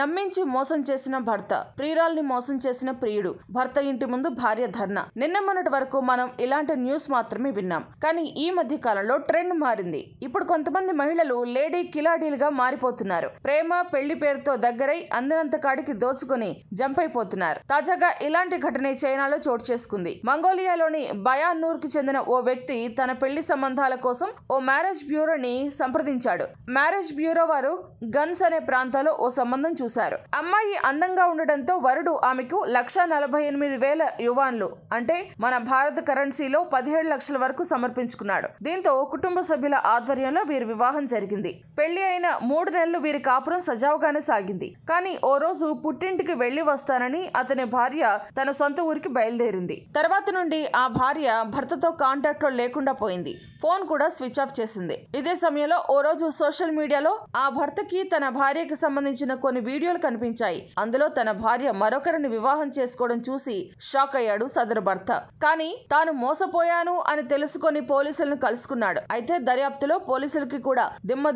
నమ్మించి మోసం చేసిన భర్త ప్రియురాల్ని మోసం చేసిన ప్రియుడు భర్త ఇంటి ముందు భార్య ధర్నా నిన్న మొన్నటి వరకు మనం ఇలాంటి న్యూస్ మాత్రమే విన్నాం కానీ ఈ మధ్య కాలంలో ట్రెండ్ మారింది ఇప్పుడు కొంతమంది మహిళలు లేడీ కిలాడీలుగా మారిపోతున్నారు ప్రేమ పెళ్లి పేరుతో దగ్గరై అందినంత కాడికి దోచుకుని జంప్ అయిపోతున్నారు తాజాగా ఇలాంటి ఘటన చైనాలో చోటు చేసుకుంది మంగోలియాలోని బయానూర్ కి చెందిన ఓ వ్యక్తి తన పెళ్లి సంబంధాల కోసం ఓ మ్యారేజ్ బ్యూరోని సంప్రదించాడు మ్యారేజ్ బ్యూరో వారు గన్స్ అనే ప్రాంతాల్లో ఓ సంబంధం చూసి చూశారు అమ్మాయి అందంగా ఉండడంతో వరుడు ఆమెకు లక్ష నలభై ఎనిమిది వేల యువాన్లు అంటే మన భారత కరెన్సీలో పదిహేడు లక్షల వరకు సమర్పించుకున్నాడు దీంతో కుటుంబ సభ్యుల ఆధ్వర్యంలో వీరి వివాహం జరిగింది పెళ్లి అయిన మూడు నెలలు వీరి కాపురం సజావుగానే సాగింది కానీ ఓ రోజు పుట్టింటికి వెళ్లి వస్తానని అతని భార్య తన సొంత ఊరికి బయలుదేరింది తర్వాత నుండి ఆ భార్య భర్తతో కాంటాక్ట్ లో లేకుండా పోయింది ఫోన్ కూడా స్విచ్ ఆఫ్ చేసింది ఇదే సమయంలో ఓ రోజు సోషల్ మీడియాలో ఆ భర్తకి తన భార్యకి సంబంధించిన కొన్ని వీడియో వీడియోలు కనిపించాయి అందులో తన భార్య మరొకరిని వివాహం చేసుకోవడం చూసి షాక్ అయ్యాడు సదరు భర్త కానీ తాను మోసపోయాను అని తెలుసుకొని పోలీసులను కలుసుకున్నాడు అయితే దర్యాప్తులో పోలీసులకి కూడా దిమ్మ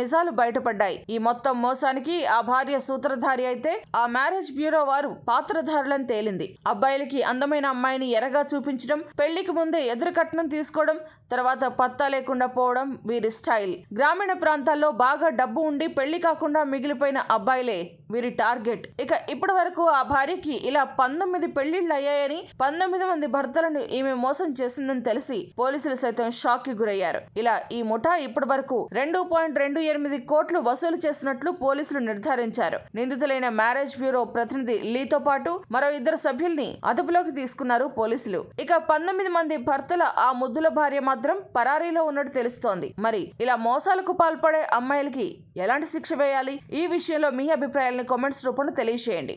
నిజాలు బయటపడ్డాయి ఈ మొత్తం మోసానికి ఆ భార్య సూత్రధారి అయితే ఆ మ్యారేజ్ బ్యూరో వారు పాత్రధారులను తేలింది అబ్బాయిలకి అందమైన అమ్మాయిని ఎరగా చూపించడం పెళ్లికి ముందే ఎదురు కట్నం తీసుకోవడం తర్వాత పత్తా లేకుండా పోవడం వీరి స్టైల్ గ్రామీణ ప్రాంతాల్లో బాగా డబ్బు ఉండి పెళ్లి కాకుండా మిగిలిపోయిన అబ్బాయిలు అమ్మాయిలే వీరి టార్గెట్ ఇక ఇప్పటి వరకు ఆ భార్యకి ఇలా పంతొమ్మిది పెళ్లిళ్ళు అయ్యాయని పంతొమ్మిది మంది భర్తలను ఈమె మోసం చేసిందని తెలిసి పోలీసులు సైతం షాక్ కి గురయ్యారు ఇలా ఈ ముఠా ఇప్పటి వరకు రెండు పాయింట్ రెండు ఎనిమిది కోట్లు వసూలు చేసినట్లు పోలీసులు నిర్ధారించారు నిందితులైన మ్యారేజ్ బ్యూరో ప్రతినిధి లీతో పాటు మరో ఇద్దరు సభ్యుల్ని అదుపులోకి తీసుకున్నారు పోలీసులు ఇక పంతొమ్మిది మంది భర్తల ఆ ముద్దుల భార్య మాత్రం పరారీలో ఉన్నట్టు తెలుస్తోంది మరి ఇలా మోసాలకు పాల్పడే అమ్మాయిలకి ఎలాంటి శిక్ష వేయాలి ఈ విషయంలో మీ అభిప్రాయాలను కామెంట్స్ రూపంలో తెలియజేయండి